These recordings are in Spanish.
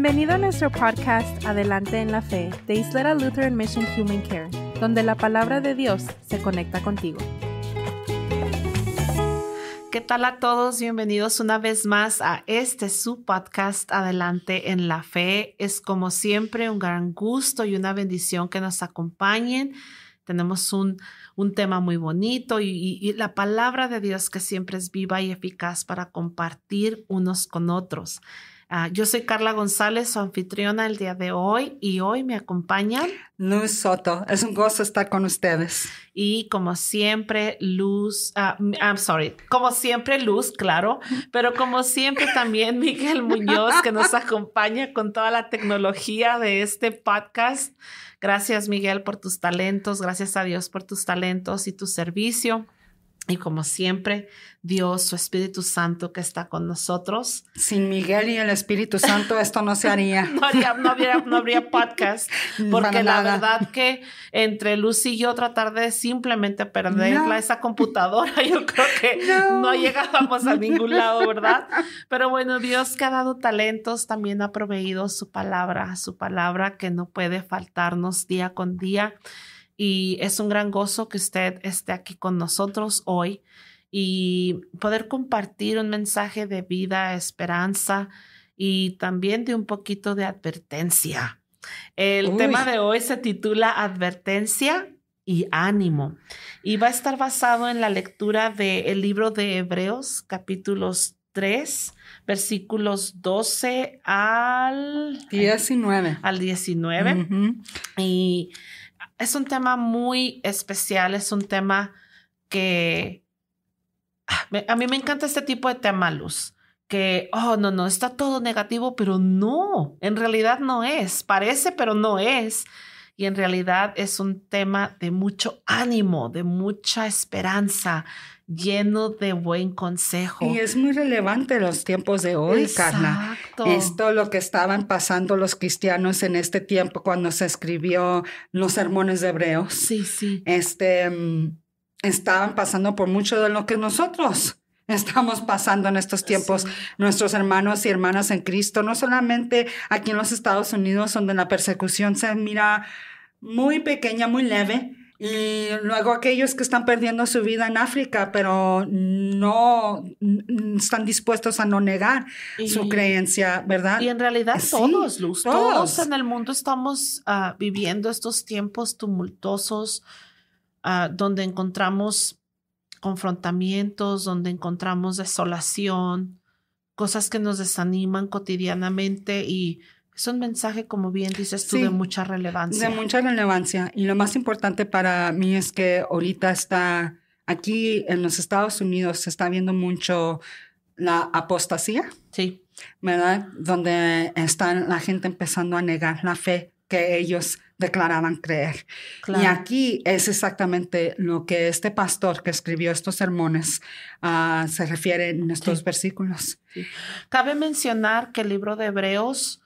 Bienvenido a nuestro podcast Adelante en la Fe de Islera Lutheran Mission Human Care, donde la palabra de Dios se conecta contigo. ¿Qué tal a todos? Bienvenidos una vez más a este su podcast Adelante en la Fe. Es como siempre un gran gusto y una bendición que nos acompañen. Tenemos un, tema muy bonito y, y la palabra de Dios que siempre es viva y eficaz para compartir unos con otros. Ah, yo soy Carla González, su anfitriona el día de hoy, y hoy me acompañan Luz Soto. Es un gozo estar con ustedes. Y como siempre, Luz, ah, ah, I'm sorry, como siempre, Luz, claro, pero como siempre también Miguel Muñoz, que nos acompaña con toda la tecnología de este podcast. Gracias, Miguel, por tus talentos. Gracias a Dios por tus talentos y tu servicio. Y como siempre, Dios, su Espíritu Santo que está con nosotros. Sin Miguel y el Espíritu Santo esto no se haría. no, habría, no habría, podcast, porque la verdad que entre Lucy y yo tratar de simplemente perderla esa computadora, yo creo que no. llegábamos a ningún lado, ¿verdad? Pero bueno, Dios que ha dado talentos también ha proveído su palabra, su palabra que no puede faltarnos día con día y es un gran gozo que usted esté aquí con nosotros hoy y poder compartir un mensaje de vida, esperanza y también de un poquito de advertencia. El tema de hoy se titula Advertencia y ánimo y va a estar basado en la lectura del libro de Hebreos capítulos 3, versículos 12 al 19. Al 19. Y es un tema muy especial, es un tema que ah, a mí me encanta este tipo de tema, Luz, que, oh, no, no, está todo negativo, pero no, en realidad no es, parece, pero no es. Y en realidad es un tema de mucho ánimo, de mucha esperanza, lleno de buen consejo. Y es muy relevante los tiempos de hoy, Carla. Esto lo que estaban pasando los cristianos en este tiempo cuando se escribió los sermones de Hebreos. Sí, sí. Este, mm, estaban pasando por mucho de lo que nosotros estamos pasando en estos tiempos. Nuestros hermanos y hermanas en Cristo, no solamente aquí en los Estados Unidos, donde la persecución se mira muy pequeña, muy leve, y luego aquellos que están perdiendo su vida en África, pero no están dispuestos a no negar su creencia, ¿verdad? Y en realidad todos, Luz, todos, en el mundo estamos ah, viviendo estos tiempos tumultuosos ah, donde encontramos confrontamientos, donde encontramos desolación, cosas que nos desaniman cotidianamente y es un mensaje, como bien dices tú, de mucha relevancia. De mucha relevancia. Y lo más importante para mí es que ahorita está aquí en los Estados Unidos, se está viendo mucho la apostasía. Sí. ¿Verdad? Donde está la gente empezando a negar la fe que ellos declaraban creer. Y aquí es exactamente lo que este pastor que escribió estos sermones ah, se refiere en estos versículos. Cabe mencionar que el libro de Hebreos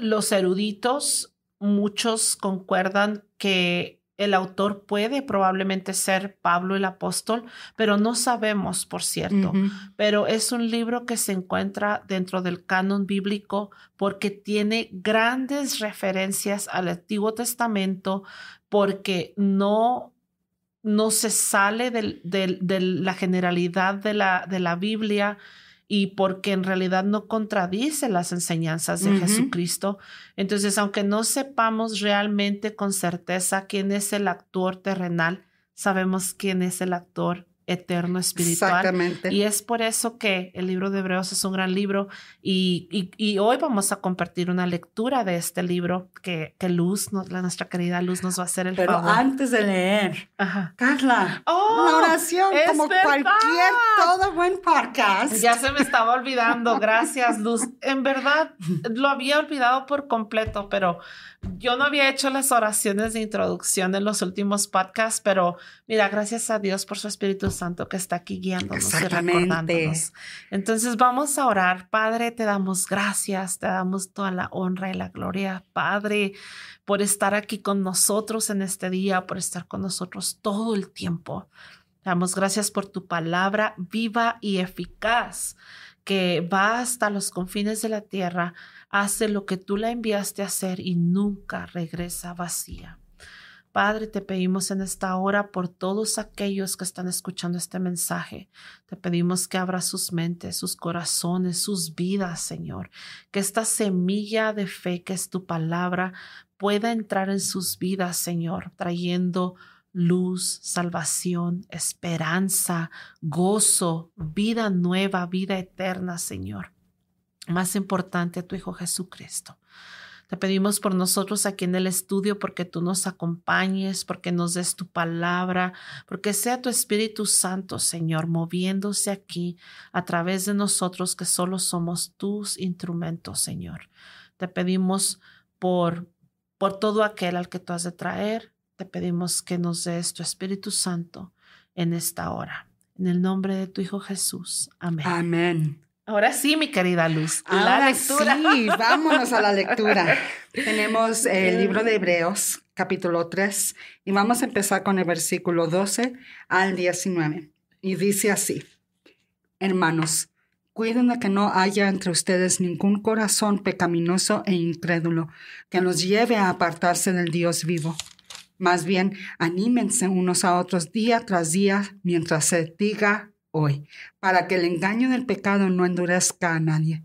los eruditos, muchos concuerdan que el autor puede probablemente ser Pablo el apóstol, pero no sabemos por cierto. Pero es un libro que se encuentra dentro del canon bíblico porque tiene grandes referencias al Antiguo Testamento, porque no, no se sale del, de la generalidad de la, de la Biblia y porque en realidad no contradice las enseñanzas de Jesucristo. Entonces, aunque no sepamos realmente con certeza quién es el actor terrenal, sabemos quién es el actor eterno espiritual. Exactamente. Y es por eso que el libro de Hebreos es un gran libro y, hoy vamos a compartir una lectura de este libro que, que Luz, nuestra querida Luz, nos va a hacer el Pero favor. antes de leer, Ajá. Carla, una oh, oración como cualquier todo buen podcast. Ya se me estaba olvidando. Gracias, Luz. En verdad, lo había olvidado por completo, pero yo no había hecho las oraciones de introducción en los últimos podcasts, pero mira, gracias a Dios por su Espíritu Santo que está aquí guiándonos y recordándonos. Entonces vamos a orar. Padre, te damos gracias, te damos toda la honra y la gloria. Padre, por estar aquí con nosotros en este día, por estar con nosotros todo el tiempo. Te damos gracias por tu palabra viva y eficaz que va hasta los confines de la tierra, hace lo que tú la enviaste a hacer y nunca regresa vacía. Padre, te pedimos en esta hora por todos aquellos que están escuchando este mensaje. Te pedimos que abra sus mentes, sus corazones, sus vidas, Señor. Que esta semilla de fe que es tu palabra pueda entrar en sus vidas, Señor, trayendo luz, salvación, esperanza, gozo, vida nueva, vida eterna, Señor. Más importante, tu Hijo Jesucristo. Te pedimos por nosotros aquí en el estudio, porque tú nos acompañes, porque nos des tu palabra, porque sea tu Espíritu Santo, Señor, moviéndose aquí a través de nosotros, que solo somos tus instrumentos, Señor. Te pedimos por, por todo aquel al que tú has de traer. Te pedimos que nos des tu Espíritu Santo en esta hora. En el nombre de tu Hijo Jesús. Amén. Amén. Ahora sí, mi querida Luz. Ahora la lectura. Sí, vámonos a la lectura. Tenemos el libro de Hebreos, capítulo 3, y vamos a empezar con el versículo 12 al 19. Y dice así, hermanos, cuiden de que no haya entre ustedes ningún corazón pecaminoso e incrédulo que los lleve a apartarse del Dios vivo. Más bien, anímense unos a otros día tras día mientras se diga hoy, para que el engaño del pecado no endurezca a nadie.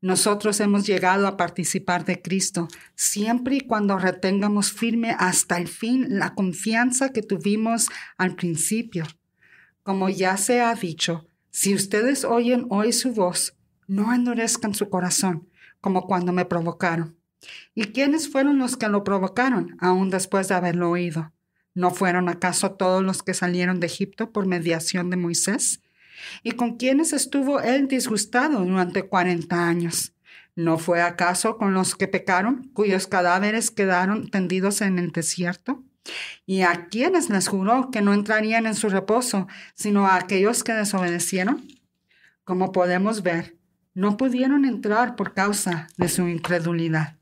Nosotros hemos llegado a participar de Cristo siempre y cuando retengamos firme hasta el fin la confianza que tuvimos al principio. Como ya se ha dicho, si ustedes oyen hoy su voz, no endurezcan su corazón, como cuando me provocaron. ¿Y quiénes fueron los que lo provocaron, aún después de haberlo oído? ¿No fueron acaso todos los que salieron de Egipto por mediación de Moisés? ¿Y con quienes estuvo él disgustado durante cuarenta años? ¿No fue acaso con los que pecaron, cuyos cadáveres quedaron tendidos en el desierto? ¿Y a quienes les juró que no entrarían en su reposo, sino a aquellos que desobedecieron? Como podemos ver, no pudieron entrar por causa de su incredulidad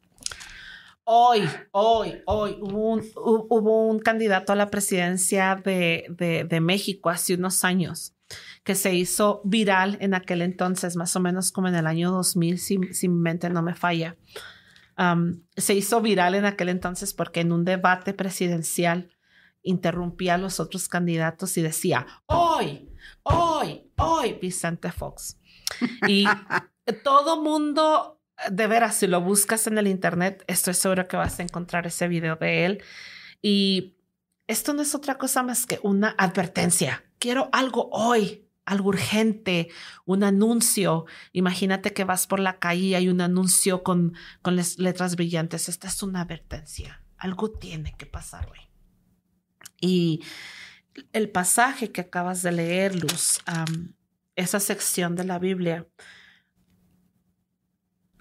hoy, hoy, hoy hubo un, candidato a la presidencia de, México hace unos años que se hizo viral en aquel entonces, más o menos como en el año 2000, si, mi mente no me falla. se hizo viral en aquel entonces porque en un debate presidencial interrumpía a los otros candidatos y decía, hoy, hoy, hoy, Vicente Fox. Y todo mundo de veras, si lo buscas en el Internet, estoy seguro que vas a encontrar ese video de él. Y esto no es otra cosa más que una advertencia. Quiero algo hoy, algo urgente, un anuncio. Imagínate que vas por la calle y hay un anuncio con, con letras brillantes. Esta es una advertencia. Algo tiene que pasar hoy. Y el pasaje que acabas de leer, Luz, esa sección de la Biblia,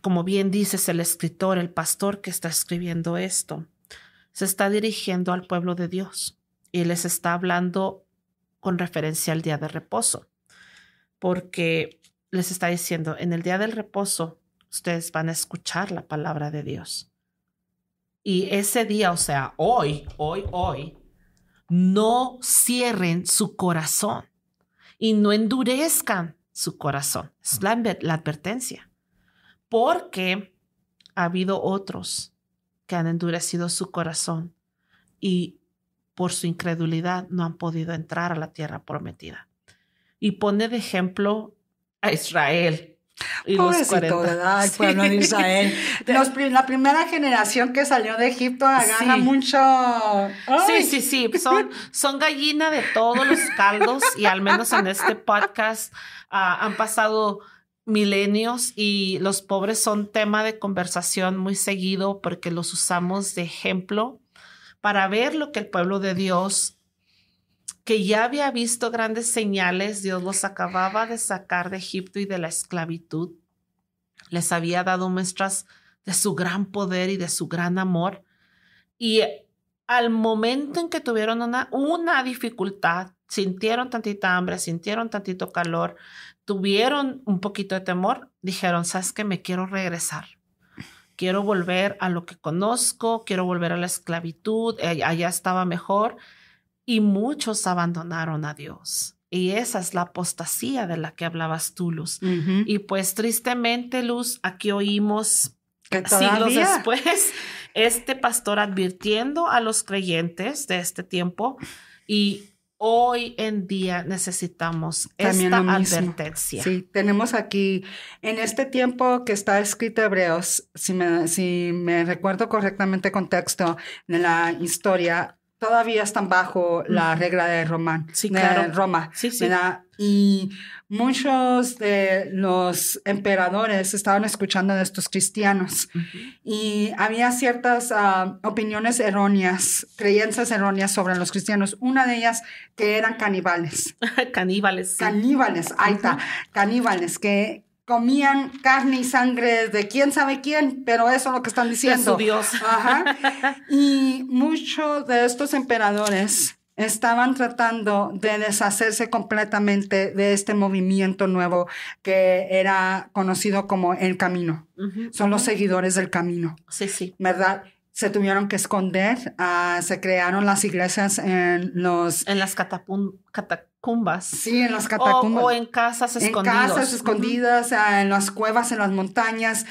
como bien dices el escritor, el pastor que está escribiendo esto, se está dirigiendo al pueblo de Dios y les está hablando con referencia al día de reposo, porque les está diciendo, en el día del reposo ustedes van a escuchar la palabra de Dios. Y ese día, o sea, hoy, hoy, hoy, no cierren su corazón y no endurezcan su corazón. Es la, la advertencia porque ha habido otros que han endurecido su corazón y por su incredulidad no han podido entrar a la tierra prometida. Y pone de ejemplo a Israel. los ¿verdad? El pueblo Israel. la primera generación que salió de Egipto agarra mucho. Sí, sí, sí. Son, son gallina de todos los caldos y al menos en este podcast ah, han pasado milenios y los pobres son tema de conversación muy seguido porque los usamos de ejemplo para ver lo que el pueblo de Dios, que ya había visto grandes señales, Dios los acababa de sacar de Egipto y de la esclavitud, les había dado muestras de su gran poder y de su gran amor. Y al momento en que tuvieron una, una dificultad, sintieron tantita hambre, sintieron tantito calor, tuvieron un poquito de temor, dijeron, ¿sabes qué? Me quiero regresar. Quiero volver a lo que conozco, quiero volver a la esclavitud, eh, allá estaba mejor. Y muchos abandonaron a Dios. Y esa es la apostasía de la que hablabas tú, Luz. Y pues tristemente, Luz, aquí oímos siglos después este pastor advirtiendo a los creyentes de este tiempo y hoy en día necesitamos esta advertencia. Sí, tenemos aquí, en este tiempo que está escrito Hebreos, si me, si me recuerdo correctamente contexto, de la historia, todavía están bajo la regla de Roma. Sí, claro. Roma, sí, Y muchos de los emperadores estaban escuchando de estos cristianos y había ciertas ah, opiniones erróneas, creencias erróneas sobre los cristianos. Una de ellas que eran caníbales. caníbales. Caníbales, ahí está. Caníbales, que, comían carne y sangre de quién sabe quién, pero eso es lo que están diciendo. su Dios. Ajá. Y muchos de estos emperadores estaban tratando de deshacerse completamente de este movimiento nuevo que era conocido como el camino. Son los seguidores del camino. Sí, sí. ¿Verdad? se tuvieron que esconder, ah, se crearon las iglesias en los... En las catacumbas. Sí, en las catacumbas. O, en casas escondidas. En casas escondidas, ah, en las cuevas, en las montañas,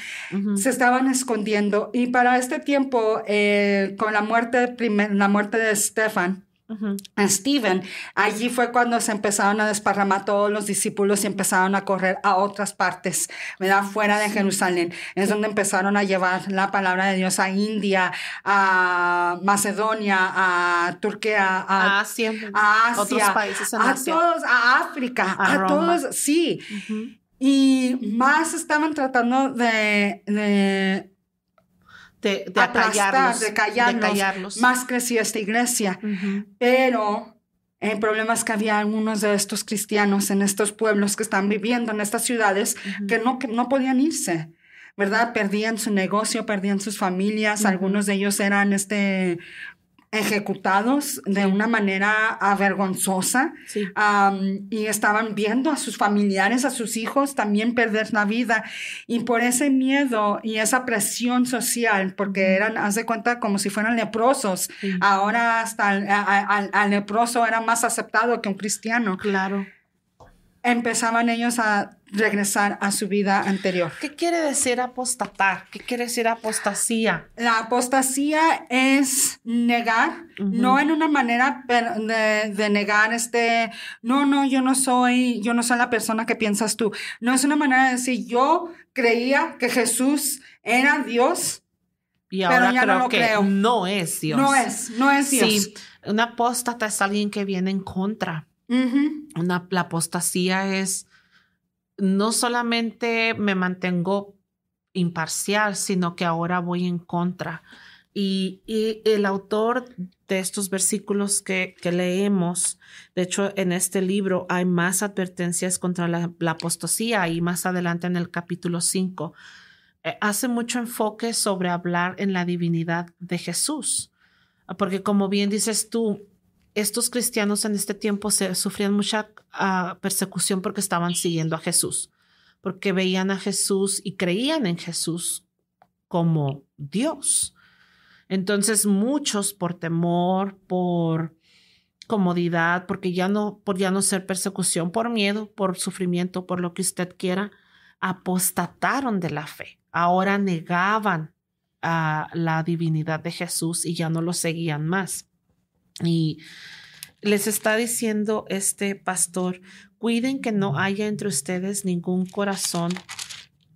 se estaban escondiendo. Y para este tiempo, eh, con la muerte, la muerte de Stefan, a Allí fue cuando se empezaron a desparramar todos los discípulos y empezaron a correr a otras partes, ¿verdad? Fuera de Jerusalén. Es donde empezaron a llevar la palabra de Dios a India, a Macedonia, a Turquía, a, Asia, pues, a países a todos, a África, a, todos, sí. Y más estaban tratando de de, de de, callarlos. Más crecía esta iglesia. Pero el problemas que había algunos de estos cristianos en estos pueblos que están viviendo en estas ciudades que, no, no podían irse. ¿verdad? Perdían su negocio, perdían sus familias, algunos de ellos eran este ejecutados de una manera avergonzosa y estaban viendo a sus familiares, a sus hijos también perder la vida y por ese miedo y esa presión social, porque eran, de cuenta, como si fueran leprosos, ahora hasta al leproso era más aceptado que un cristiano. Claro empezaban ellos a regresar a su vida anterior. ¿Qué quiere decir apostatar? ¿Qué quiere decir apostasía? La apostasía es negar, no en una manera de, negar este, no, no, yo no soy, yo no soy la persona que piensas tú. No es una manera de decir, yo creía que Jesús era Dios. Y ahora pero ya no lo creo. no es Dios. No es, no es Dios. Sí, un apóstata es alguien que viene en contra la apostasía es no solamente me mantengo imparcial, sino que ahora voy en contra. Y, el autor de estos versículos que, que, leemos, de hecho en este libro hay más advertencias contra la, apostasía y más adelante en el capítulo 5 eh, hace mucho enfoque sobre hablar en la divinidad de Jesús. Porque como bien dices tú, estos cristianos en este tiempo se, sufrían mucha ah, persecución porque estaban siguiendo a Jesús, porque veían a Jesús y creían en Jesús como Dios. Entonces muchos por temor, por comodidad, porque ya no, por ya no ser persecución, por miedo, por sufrimiento, por lo que usted quiera, apostataron de la fe. Ahora negaban a ah, la divinidad de Jesús y ya no lo seguían más. Y les está diciendo este pastor, cuiden que no haya entre ustedes ningún corazón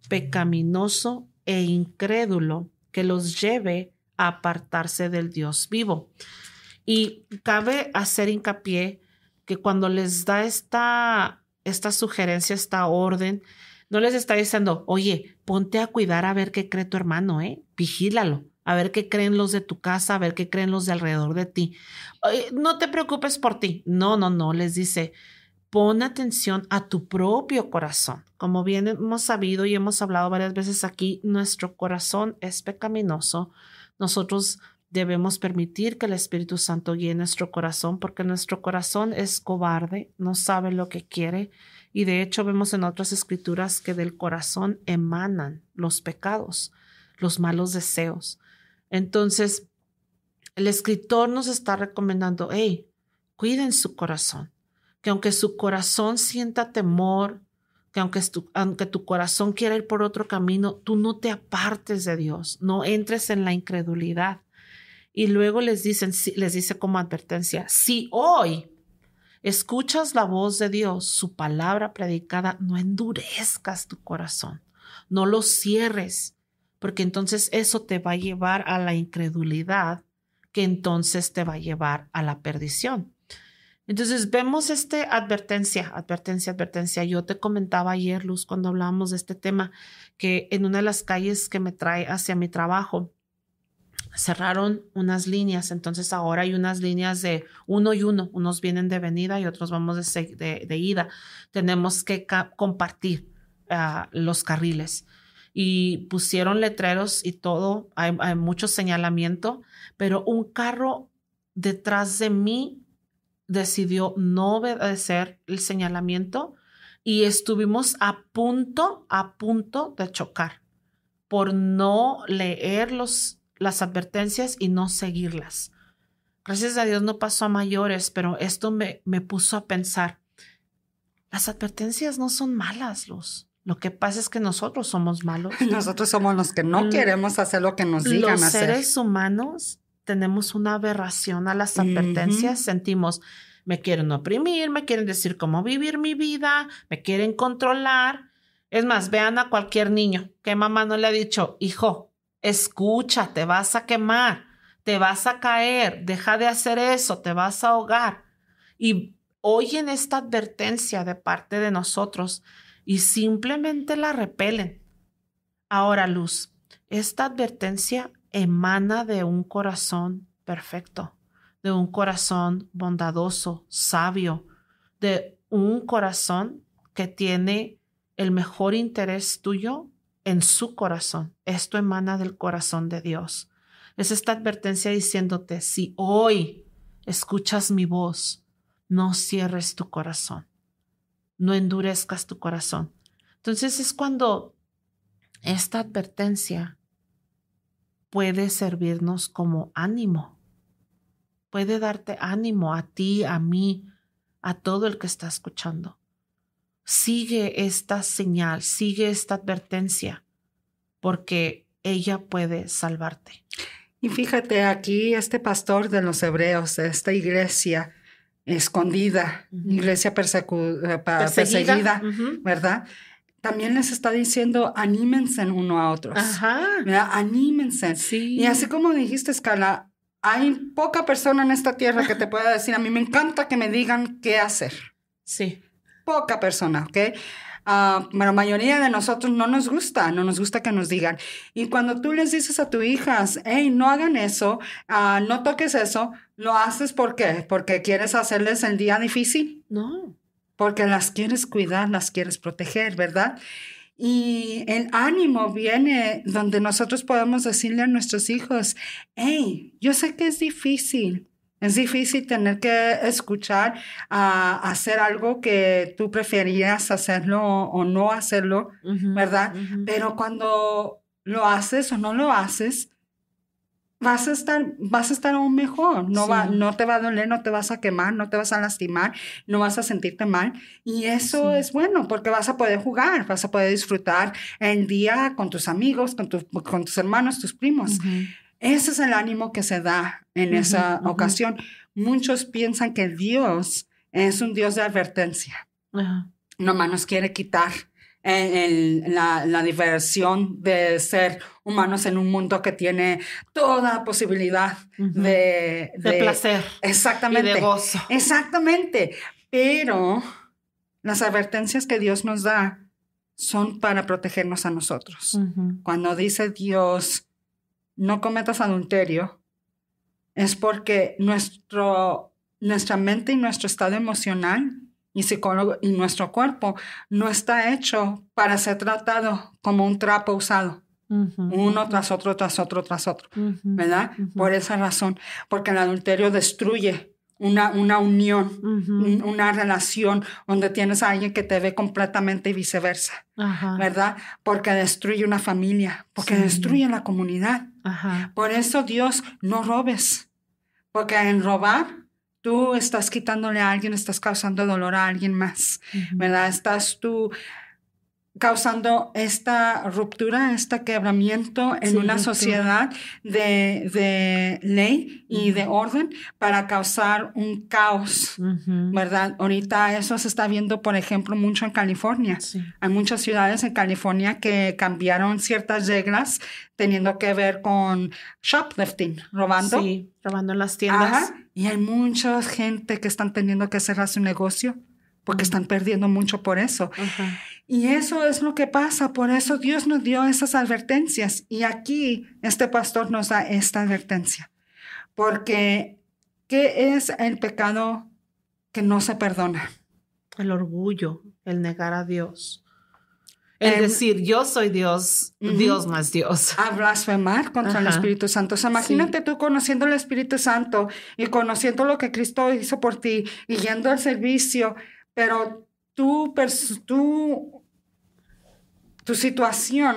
pecaminoso e incrédulo que los lleve a apartarse del Dios vivo. Y cabe hacer hincapié que cuando les da esta, esta sugerencia, esta orden, no les está diciendo, oye, ponte a cuidar a ver qué cree tu hermano, ¿eh? Vigílalo a ver qué creen los de tu casa, a ver qué creen los de alrededor de ti. No te preocupes por ti. No, no, no, les dice, pon atención a tu propio corazón. Como bien hemos sabido y hemos hablado varias veces aquí, nuestro corazón es pecaminoso. Nosotros debemos permitir que el Espíritu Santo guíe nuestro corazón porque nuestro corazón es cobarde, no sabe lo que quiere y de hecho vemos en otras escrituras que del corazón emanan los pecados, los malos deseos. Entonces, el escritor nos está recomendando, hey, cuiden su corazón, que aunque su corazón sienta temor, que aunque tu, corazón quiera ir por otro camino, tú no te apartes de Dios, no entres en la incredulidad. Y luego les, dicen, les dice como advertencia, si hoy escuchas la voz de Dios, su palabra predicada, no endurezcas tu corazón, no lo cierres, porque entonces eso te va a llevar a la incredulidad, que entonces te va a llevar a la perdición. Entonces vemos esta advertencia, advertencia, advertencia. Yo te comentaba ayer, Luz, cuando hablábamos de este tema, que en una de las calles que me trae hacia mi trabajo, cerraron unas líneas, entonces ahora hay unas líneas de uno y uno, unos vienen de venida y otros vamos de, ida. Tenemos que compartir ah, los carriles y pusieron letreros y todo, hay, mucho señalamiento, pero un carro detrás de mí decidió no obedecer el señalamiento y estuvimos a punto, a punto de chocar por no leer los, las advertencias y no seguirlas. Gracias a Dios no pasó a mayores, pero esto me, me puso a pensar, las advertencias no son malas, Luz. Lo que pasa es que nosotros somos malos. Nosotros somos los que no queremos hacer lo que nos digan hacer. Los seres humanos tenemos una aberración a las advertencias, sentimos me quieren oprimir, me quieren decir cómo vivir mi vida, me quieren controlar. Es más, vean a cualquier niño que mamá no le ha dicho, hijo, escucha, te vas a quemar, te vas a caer, deja de hacer eso, te vas a ahogar. Y oyen esta advertencia de parte de nosotros y simplemente la repelen. Ahora, Luz, esta advertencia emana de un corazón perfecto, de un corazón bondadoso, sabio, de un corazón que tiene el mejor interés tuyo en su corazón. Esto emana del corazón de Dios. Es esta advertencia diciéndote, si hoy escuchas mi voz, no cierres tu corazón no endurezcas tu corazón. Entonces es cuando esta advertencia puede servirnos como ánimo, puede darte ánimo a ti, a mí, a todo el que está escuchando. Sigue esta señal, sigue esta advertencia, porque ella puede salvarte. Y fíjate aquí, este pastor de los hebreos, esta iglesia, escondida, iglesia eh, perseguida, ¿verdad? También les está diciendo, anímense uno a otros. Ajá. ¿verdad? Anímense. Sí. Y así como dijiste, Escala, hay poca persona en esta tierra que te pueda decir, a mí me encanta que me digan qué hacer. Sí. Poca persona, ¿ok? Ah, bueno, la mayoría de nosotros no nos gusta, no nos gusta que nos digan. Y cuando tú les dices a tus hijas, hey, no hagan eso, ah, no toques eso, lo haces ¿por qué? Porque quieres hacerles el día difícil. No. Porque las quieres cuidar, las quieres proteger, ¿verdad? Y el ánimo viene donde nosotros podemos decirle a nuestros hijos, hey, yo sé que es difícil, es difícil tener que escuchar a, ah, hacer algo que tú preferirías hacerlo o, no hacerlo, ¿verdad? Pero cuando lo haces o no lo haces, vas a estar, vas a estar aún mejor. No, va, no te va a doler, no te vas a quemar, no te vas a lastimar, no vas a sentirte mal. Y eso es bueno porque vas a poder jugar, vas a poder disfrutar el día con tus amigos, con, con tus hermanos, tus primos. Ese es el ánimo que se da en esa ocasión. Muchos piensan que Dios es un Dios de advertencia. Nomás nos quiere quitar la, la, diversión de ser humanos en un mundo que tiene toda posibilidad de, de, placer. Exactamente. de gozo. Exactamente. Pero las advertencias que Dios nos da son para protegernos a nosotros. Cuando dice Dios, no cometas adulterio, es porque nuestro, nuestra mente y nuestro estado emocional y psicólogo y nuestro cuerpo no está hecho para ser tratado como un trapo usado. uno tras otro, tras otro, tras otro, ¿verdad? Por esa razón, porque el adulterio destruye una, unión, una relación donde tienes a alguien que te ve completamente y viceversa, ¿verdad? Porque destruye una familia, porque destruye la comunidad. Por eso Dios, no robes, porque en robar tú estás quitándole a alguien, estás causando dolor a alguien más, ¿verdad? Estás tú causando esta ruptura, este quebramiento en una sociedad de, ley y de orden para causar un caos, ¿verdad? Ahorita eso se está viendo, por ejemplo, mucho en California. Hay muchas ciudades en California que cambiaron ciertas reglas teniendo que ver con shoplifting, robando. robando las tiendas. Y hay mucha gente que están teniendo que cerrar su negocio porque están perdiendo mucho por eso. Y eso es lo que pasa, por eso Dios nos dio esas advertencias y aquí este pastor nos da esta advertencia. Porque, ¿qué es el pecado que no se perdona? El orgullo, el negar a Dios. El, em, decir, yo soy Dios, Dios más Dios. A blasfemar contra el Espíritu Santo. O sea, imagínate tú conociendo el Espíritu Santo y conociendo lo que Cristo hizo por ti y yendo al servicio, pero tu, tu, situación.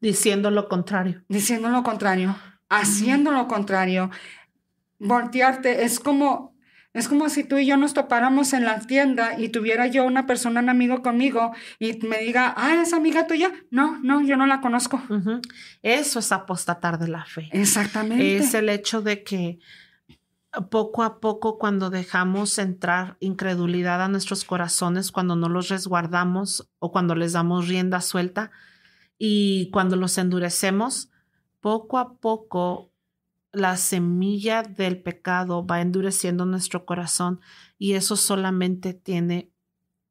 Diciendo lo contrario. Diciendo lo contrario, haciendo lo contrario. Voltearte es como es como si tú y yo nos topáramos en la tienda y tuviera yo una persona, un amigo conmigo y me diga, ah, es amiga tuya. No, no, yo no la conozco. Eso es apostatar de la fe. Exactamente. Es el hecho de que poco a poco cuando dejamos entrar incredulidad a nuestros corazones, cuando no los resguardamos o cuando les damos rienda suelta y cuando los endurecemos, poco a poco la semilla del pecado va endureciendo nuestro corazón y eso solamente tiene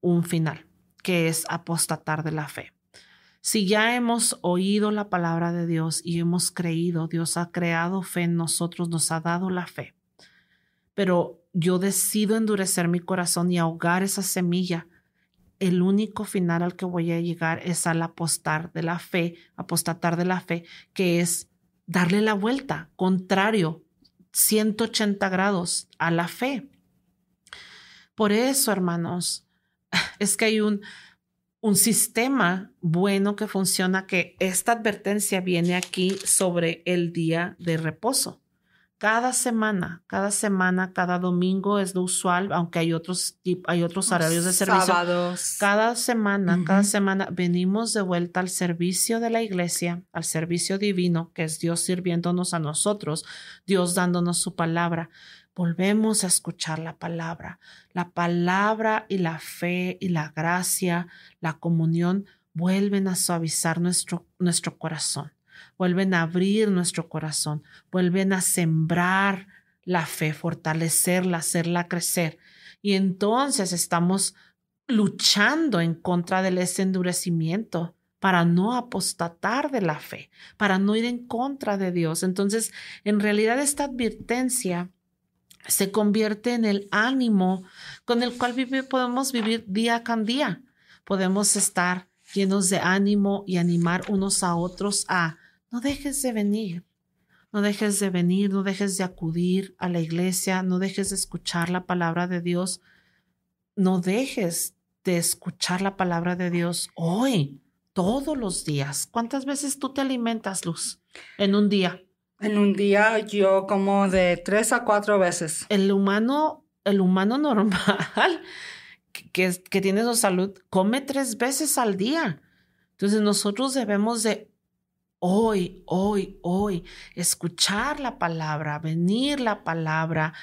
un final, que es apostatar de la fe. Si ya hemos oído la palabra de Dios y hemos creído, Dios ha creado fe en nosotros, nos ha dado la fe pero yo decido endurecer mi corazón y ahogar esa semilla. El único final al que voy a llegar es al apostar de la fe, apostatar de la fe, que es darle la vuelta, contrario, 180 grados a la fe. Por eso, hermanos, es que hay un, un sistema bueno que funciona, que esta advertencia viene aquí sobre el día de reposo cada semana, cada semana, cada domingo es lo usual, aunque hay otros hay otros horarios de servicio. Cada semana, cada semana venimos de vuelta al servicio de la iglesia, al servicio divino, que es Dios sirviéndonos a nosotros, Dios dándonos su palabra. Volvemos a escuchar la palabra. La palabra y la fe y la gracia, la comunión vuelven a suavizar nuestro, nuestro corazón vuelven a abrir nuestro corazón, vuelven a sembrar la fe, fortalecerla, hacerla crecer. Y entonces estamos luchando en contra del ese endurecimiento para no apostatar de la fe, para no ir en contra de Dios. Entonces, en realidad esta advertencia se convierte en el ánimo con el cual podemos vivir día con día. Podemos estar llenos de ánimo y animar unos a otros a no dejes de venir, no dejes de venir, no dejes de acudir a la iglesia, no dejes de escuchar la palabra de Dios, no dejes de escuchar la palabra de Dios hoy, todos los días. ¿Cuántas veces tú te alimentas, Luz, en un día? En un día yo como de tres a cuatro veces. El humano, el humano normal que, que tiene su salud come tres veces al día. Entonces nosotros debemos de hoy, hoy, hoy, escuchar la palabra, venir la palabra,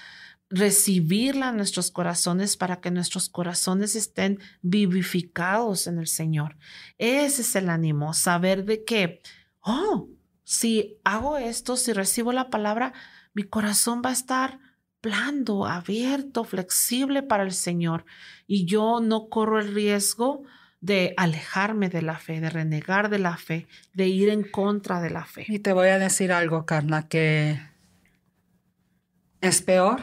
recibirla en nuestros corazones para que nuestros corazones estén vivificados en el Señor. Ese es el ánimo, saber de que, oh, si hago esto, si recibo la palabra, mi corazón va a estar blando, abierto, flexible para el Señor y yo no corro el riesgo de alejarme de la fe, de renegar de la fe, de ir en contra de la fe. Y te voy a decir algo, Carla, que es peor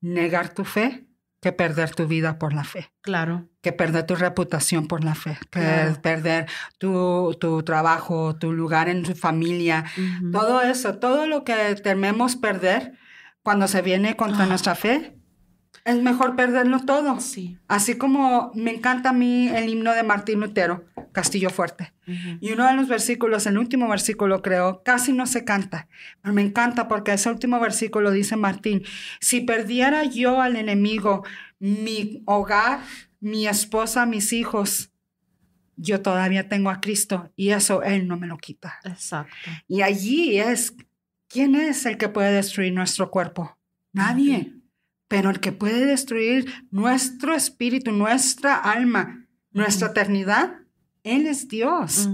negar tu fe que perder tu vida por la fe. Claro. Que perder tu reputación por la fe, que perder tu, trabajo, tu lugar en tu familia, todo eso, todo lo que tememos perder cuando se viene contra ah. nuestra fe, es mejor perderlo todo. Sí. Así como me encanta a mí el himno de Martín Lutero, Castillo Fuerte. Y uno de los versículos, el último versículo creo, casi no se canta, pero me encanta porque ese último versículo dice Martín, si perdiera yo al enemigo mi hogar, mi esposa, mis hijos, yo todavía tengo a Cristo y eso Él no me lo quita. Exacto. Y allí es, ¿quién es el que puede destruir nuestro cuerpo? Nadie pero el que puede destruir nuestro espíritu, nuestra alma, nuestra eternidad, Él es Dios.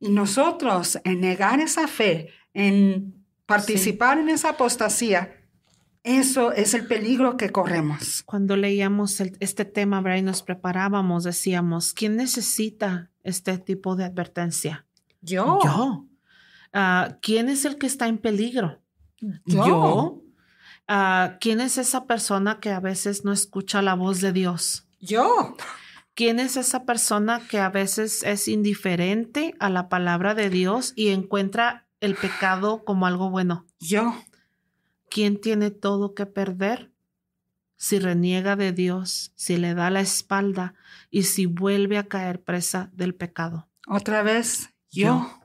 Y nosotros, en negar esa fe, en participar en esa apostasía, eso es el peligro que corremos. Cuando leíamos este tema, Brian, nos preparábamos, decíamos, ¿quién necesita este tipo de advertencia? Yo. Yo. Ah, ¿Quién es el que está en peligro? Yo. Ah, ¿Quién es esa persona que a veces no escucha la voz de Dios? Yo. ¿Quién es esa persona que a veces es indiferente a la palabra de Dios y encuentra el pecado como algo bueno? Yo. ¿Quién tiene todo que perder si reniega de Dios, si le da la espalda y si vuelve a caer presa del pecado? Otra vez, yo. yo.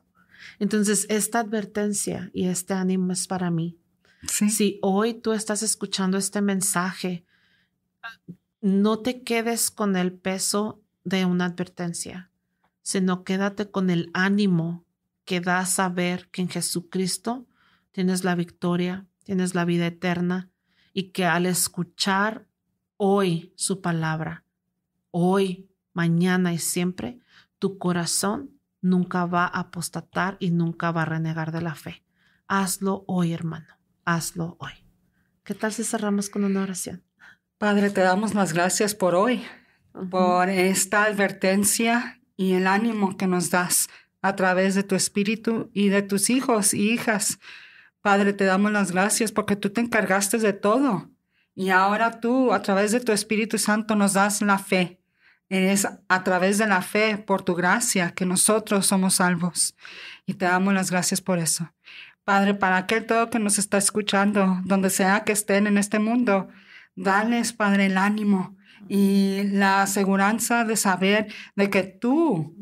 Entonces, esta advertencia y este ánimo es para mí. Si hoy tú estás escuchando este mensaje, no te quedes con el peso de una advertencia, sino quédate con el ánimo que da saber que en Jesucristo tienes la victoria, tienes la vida eterna y que al escuchar hoy su palabra, hoy, mañana y siempre, tu corazón nunca va a apostatar y nunca va a renegar de la fe. Hazlo hoy, hermano hazlo hoy. ¿Qué tal si cerramos con una oración? Padre, te damos las gracias por hoy, por esta advertencia y el ánimo que nos das a través de tu espíritu y de tus hijos y hijas. Padre, te damos las gracias porque tú te encargaste de todo. Y ahora tú, a través de tu Espíritu Santo, nos das la fe. Es a través de la fe, por tu gracia, que nosotros somos salvos. Y te damos las gracias por eso. Padre, para aquel todo que nos está escuchando, donde sea que estén en este mundo, dales, Padre, el ánimo y la aseguranza de saber de que tú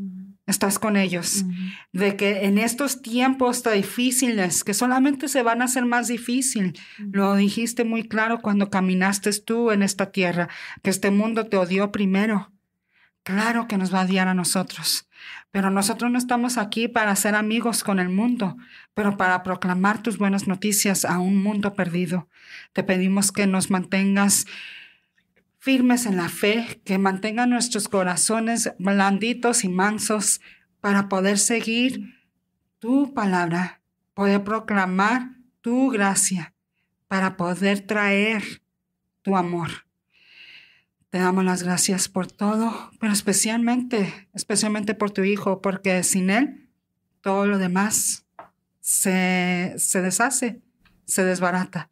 estás con ellos, de que en estos tiempos tan difíciles, que solamente se van a hacer más difícil, lo dijiste muy claro cuando caminaste tú en esta tierra, que este mundo te odió primero, Claro que nos va a odiar a nosotros, pero nosotros no estamos aquí para ser amigos con el mundo, pero para proclamar tus buenas noticias a un mundo perdido. Te pedimos que nos mantengas firmes en la fe, que mantengan nuestros corazones blanditos y mansos para poder seguir tu palabra, poder proclamar tu gracia, para poder traer tu amor. Te damos las gracias por todo, pero especialmente, especialmente por tu hijo, porque sin él todo lo demás se, deshace, se desbarata.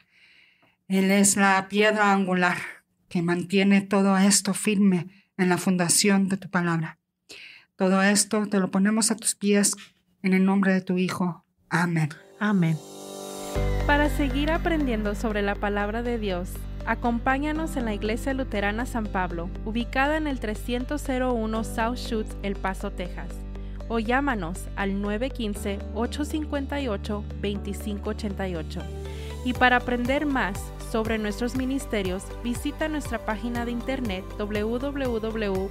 Él es la piedra angular que mantiene todo esto firme en la fundación de tu palabra. Todo esto te lo ponemos a tus pies en el nombre de tu Hijo. Amén. Amén. Para seguir aprendiendo sobre la palabra de Dios, Acompáñanos en la Iglesia Luterana San Pablo, ubicada en el 301 South Shoots, El Paso, Texas. O llámanos al 915-858-2588. Y para aprender más sobre nuestros ministerios, visita nuestra página de internet www.ylm.org.